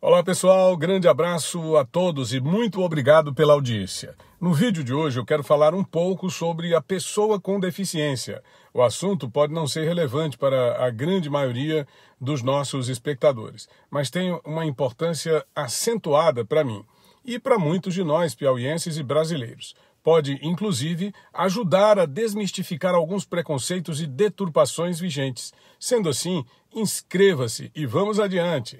Olá pessoal, grande abraço a todos e muito obrigado pela audiência. No vídeo de hoje eu quero falar um pouco sobre a pessoa com deficiência. O assunto pode não ser relevante para a grande maioria dos nossos espectadores, mas tem uma importância acentuada para mim e para muitos de nós piauienses e brasileiros. Pode, inclusive, ajudar a desmistificar alguns preconceitos e deturpações vigentes. Sendo assim, inscreva-se e vamos adiante!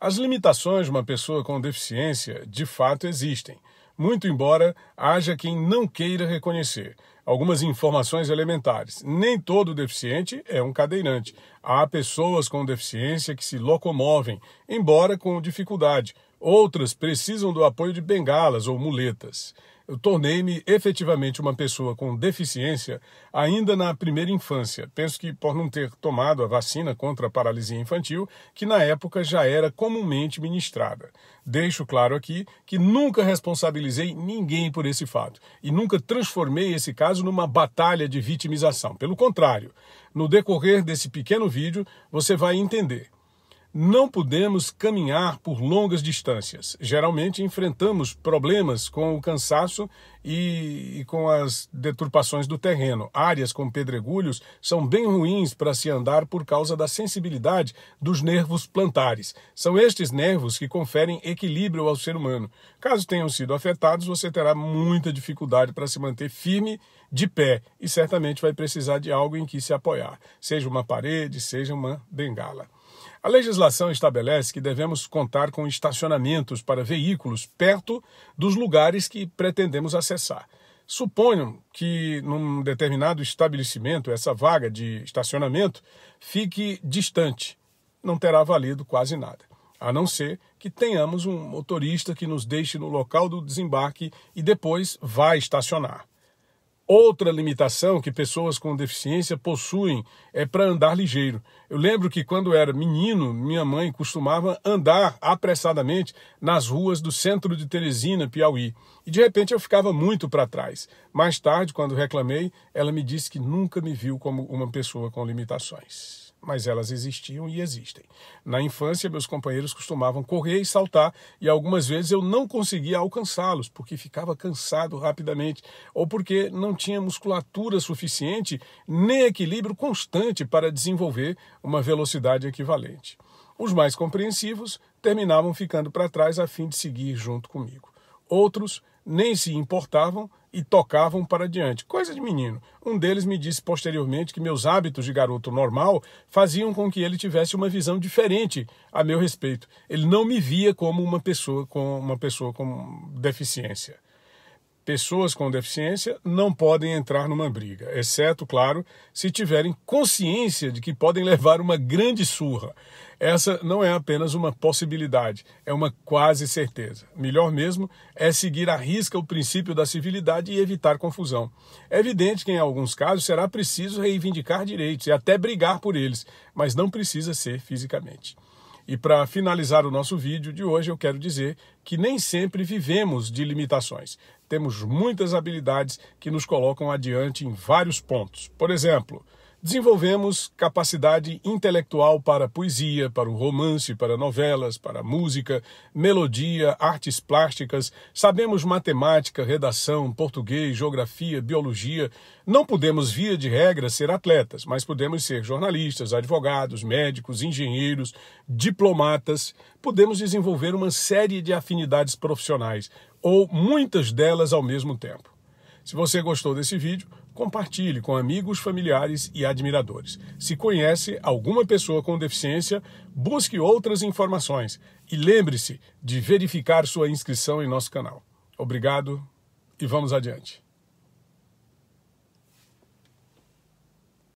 As limitações de uma pessoa com deficiência de fato existem, muito embora haja quem não queira reconhecer. Algumas informações elementares. Nem todo deficiente é um cadeirante. Há pessoas com deficiência que se locomovem, embora com dificuldade. Outras precisam do apoio de bengalas ou muletas tornei-me efetivamente uma pessoa com deficiência ainda na primeira infância. Penso que por não ter tomado a vacina contra a paralisia infantil, que na época já era comumente ministrada. Deixo claro aqui que nunca responsabilizei ninguém por esse fato e nunca transformei esse caso numa batalha de vitimização. Pelo contrário, no decorrer desse pequeno vídeo, você vai entender não podemos caminhar por longas distâncias. Geralmente enfrentamos problemas com o cansaço e, e com as deturpações do terreno. Áreas com pedregulhos são bem ruins para se andar por causa da sensibilidade dos nervos plantares. São estes nervos que conferem equilíbrio ao ser humano. Caso tenham sido afetados, você terá muita dificuldade para se manter firme de pé e certamente vai precisar de algo em que se apoiar, seja uma parede, seja uma bengala. A legislação estabelece que devemos contar com estacionamentos para veículos perto dos lugares que pretendemos acessar pensar. Suponham que num determinado estabelecimento essa vaga de estacionamento fique distante, não terá valido quase nada, a não ser que tenhamos um motorista que nos deixe no local do desembarque e depois vá estacionar. Outra limitação que pessoas com deficiência possuem é para andar ligeiro. Eu lembro que quando era menino, minha mãe costumava andar apressadamente nas ruas do centro de Teresina, Piauí, e de repente eu ficava muito para trás. Mais tarde, quando reclamei, ela me disse que nunca me viu como uma pessoa com limitações mas elas existiam e existem. Na infância, meus companheiros costumavam correr e saltar, e algumas vezes eu não conseguia alcançá-los, porque ficava cansado rapidamente, ou porque não tinha musculatura suficiente nem equilíbrio constante para desenvolver uma velocidade equivalente. Os mais compreensivos terminavam ficando para trás a fim de seguir junto comigo. Outros nem se importavam e tocavam para diante. Coisa de menino. Um deles me disse posteriormente que meus hábitos de garoto normal faziam com que ele tivesse uma visão diferente a meu respeito. Ele não me via como uma pessoa com uma pessoa com deficiência pessoas com deficiência não podem entrar numa briga, exceto, claro, se tiverem consciência de que podem levar uma grande surra. Essa não é apenas uma possibilidade, é uma quase certeza. Melhor mesmo é seguir à risca o princípio da civilidade e evitar confusão. É evidente que, em alguns casos, será preciso reivindicar direitos e até brigar por eles, mas não precisa ser fisicamente. E para finalizar o nosso vídeo de hoje, eu quero dizer que nem sempre vivemos de limitações. Temos muitas habilidades que nos colocam adiante em vários pontos. Por exemplo, desenvolvemos capacidade intelectual para poesia, para o romance, para novelas, para música, melodia, artes plásticas, sabemos matemática, redação, português, geografia, biologia. Não podemos, via de regra, ser atletas, mas podemos ser jornalistas, advogados, médicos, engenheiros, diplomatas. Podemos desenvolver uma série de afinidades profissionais, ou muitas delas ao mesmo tempo. Se você gostou desse vídeo, Compartilhe com amigos, familiares e admiradores. Se conhece alguma pessoa com deficiência, busque outras informações e lembre-se de verificar sua inscrição em nosso canal. Obrigado e vamos adiante.